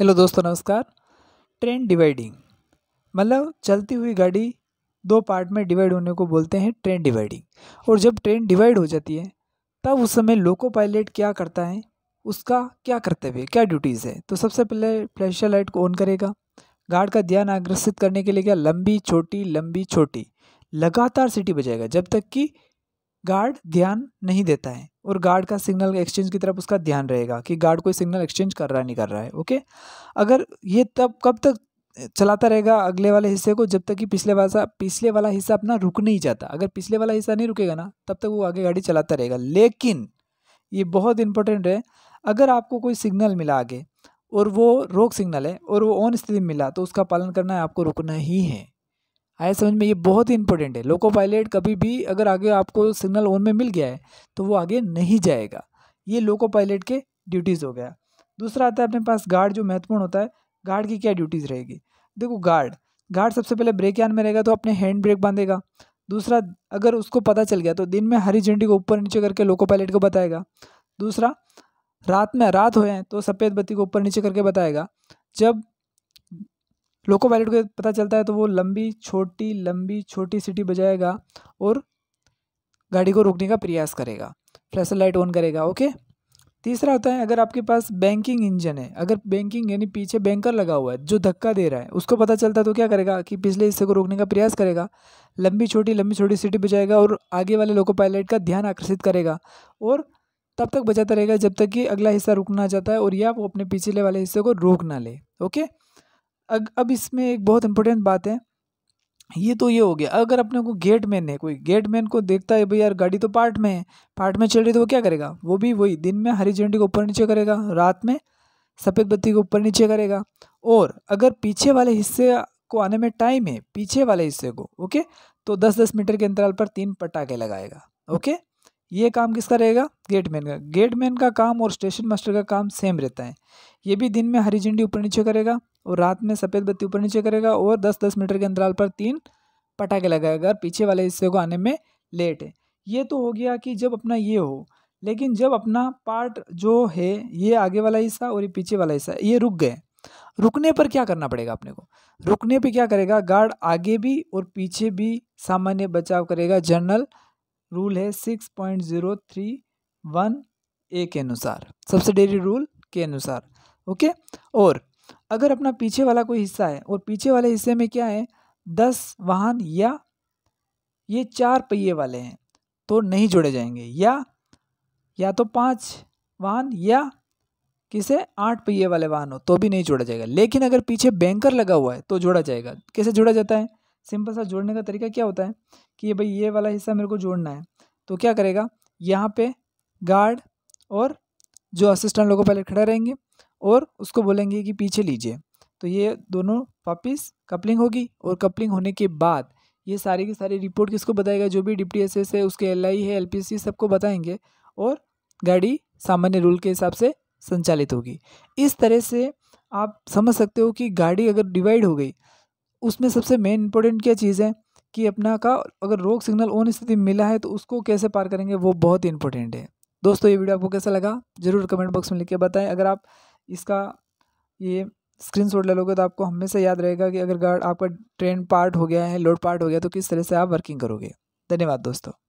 hello दोस्तों नमस्कार train dividing मतलब चलती हुई गाड़ी दो पार्ट में डिवाइड होने को बोलते हैं ट्रेन डिवाइडिंग और जब ट्रेन डिवाइड हो जाती है तब उस समय लोको पायलट क्या करता है उसका क्या कर्तव्य क्या ड्यूटीज़ है तो सबसे पहले फ्लैशर लाइट को ऑन करेगा गार्ड का ध्यान आकर्षित करने के लिए क्या लंबी छोटी लंबी छोटी लगातार सिटी बजाएगा जब तक कि गार्ड ध्यान नहीं देता है और गार्ड का सिग्नल एक्सचेंज की तरफ उसका ध्यान रहेगा कि गार्ड कोई सिग्नल एक्सचेंज कर रहा है नहीं कर रहा है ओके अगर ये तब कब तक चलाता रहेगा अगले वाले हिस्से को जब तक कि पिछले वाला पिछले वाला हिस्सा अपना रुक नहीं जाता अगर पिछले वाला हिस्सा नहीं रुकेगा ना तब तक वो आगे गाड़ी चलाता रहेगा लेकिन ये बहुत इंपॉर्टेंट है अगर आपको कोई सिग्नल मिला आगे और वो रोक सिग्नल है और वो ऑन स्थिति में मिला तो उसका पालन करना है आपको रुकना ही है आया समझ में ये बहुत ही इंपॉर्टेंट है लोको पायलट कभी भी अगर आगे आपको सिग्नल ऑन में मिल गया है तो वो आगे नहीं जाएगा ये लोको पायलट के ड्यूटीज़ हो गया दूसरा आता है अपने पास गार्ड जो महत्वपूर्ण होता है गार्ड की क्या ड्यूटीज़ रहेगी देखो गार्ड गार्ड सबसे पहले ब्रेक यान में रहेगा तो अपने हैंड ब्रेक बांधेगा दूसरा अगर उसको पता चल गया तो दिन में हरी झंडी को ऊपर नीचे करके लोको पायलट को बताएगा दूसरा रात में रात हो तो सफ़ेद बत्ती को ऊपर नीचे करके बताएगा जब लोको पायलट को पता चलता है तो वो लंबी छोटी लंबी छोटी सीटी बजाएगा और गाड़ी को रोकने का प्रयास करेगा फ्लैशर लाइट ऑन करेगा ओके तीसरा होता है अगर आपके पास बैंकिंग इंजन है अगर बैंकिंग यानी पीछे बैंकर लगा हुआ है जो धक्का दे रहा है उसको पता चलता है तो क्या करेगा कि पिछले हिस्से को रोकने का प्रयास करेगा लंबी छोटी लंबी छोटी सीटी बजाएगा और आगे वाले लोको पायलट का ध्यान आकर्षित करेगा और तब तक बजाता रहेगा जब तक कि अगला हिस्सा रुकना चाहता है और या वो अपने पिछले वाले हिस्से को रोक ना ले ओके अग अब इसमें एक बहुत इंपॉर्टेंट बात है ये तो ये हो गया अगर अपने को गेट मैन है कोई गेट मैन को देखता है भाई यार गाड़ी तो पार्ट में है पार्ट में चल रही तो वो क्या करेगा वो भी वही दिन में हरी झंडी को ऊपर नीचे करेगा रात में सफ़ेद बत्ती को ऊपर नीचे करेगा और अगर पीछे वाले हिस्से को आने में टाइम है पीछे वाले हिस्से को ओके तो दस दस मीटर के अंतराल पर तीन पटाखे लगाएगा ओके ये काम किसका रहेगा गेटमैन का गेटमैन का काम और स्टेशन मास्टर का काम सेम रहता है ये भी दिन में हरी झंडी ऊपर नीचे करेगा और रात में सफ़ेद बत्ती ऊपर नीचे करेगा और दस दस मीटर के अंतराल पर तीन पटाखे लगाएगा और पीछे वाले हिस्से को आने में लेट है ये तो हो गया कि जब अपना ये हो लेकिन जब अपना पार्ट जो है ये आगे वाला हिस्सा और ये पीछे वाला हिस्सा ये रुक गए रुकने पर क्या करना पड़ेगा अपने को रुकने पे क्या करेगा गार्ड आगे भी और पीछे भी सामान्य बचाव करेगा जनरल रूल है six point zero three one A के अनुसार सब्सिडरी रूल के अनुसार ओके और अगर अपना पीछे वाला कोई हिस्सा है और पीछे वाले हिस्से में क्या है दस वाहन या ये चार पहिए वाले हैं तो नहीं जोड़े जाएंगे या या तो पाँच वाहन या किसे आठ पहिए वाले वाहन हो तो भी नहीं जोड़ा जाएगा लेकिन अगर पीछे बैंकर लगा हुआ है तो जोड़ा जाएगा कैसे जोड़ा जाता है सिंपल सा जोड़ने का तरीका क्या होता है कि ये भाई ये वाला हिस्सा मेरे को जोड़ना है तो क्या करेगा यहाँ पे गार्ड और जो असिस्टेंट लोगों पहले खड़े रहेंगे और उसको बोलेंगे कि पीछे लीजिए तो ये दोनों वापस कपलिंग होगी और कपलिंग होने के बाद ये सारी की सारी रिपोर्ट किसको बताएगा जो भी डिप्टी एस एस है उसके एल आई है एल पी सी सबको बताएंगे और गाड़ी सामान्य रूल के हिसाब से संचालित होगी इस तरह से आप समझ सकते हो कि गाड़ी अगर डिवाइड हो गई उसमें सबसे मेन इंपॉर्टेंट क्या चीज़ है कि अपना का अगर रोक सिग्नल ऑन स्थिति में मिला है तो उसको कैसे पार करेंगे वो बहुत ही इंपॉर्टेंट है दोस्तों ये वीडियो आपको कैसा लगा ज़रूर कमेंट बॉक्स में लिख के बताएं अगर आप इसका ये स्क्रीनशॉट ले लोगे तो आपको हमेशा याद रहेगा कि अगर गार्ड आपका ट्रेन पार्ट हो गया है लोड पार्ट हो गया तो किस तरह से आप वर्किंग करोगे धन्यवाद दोस्तों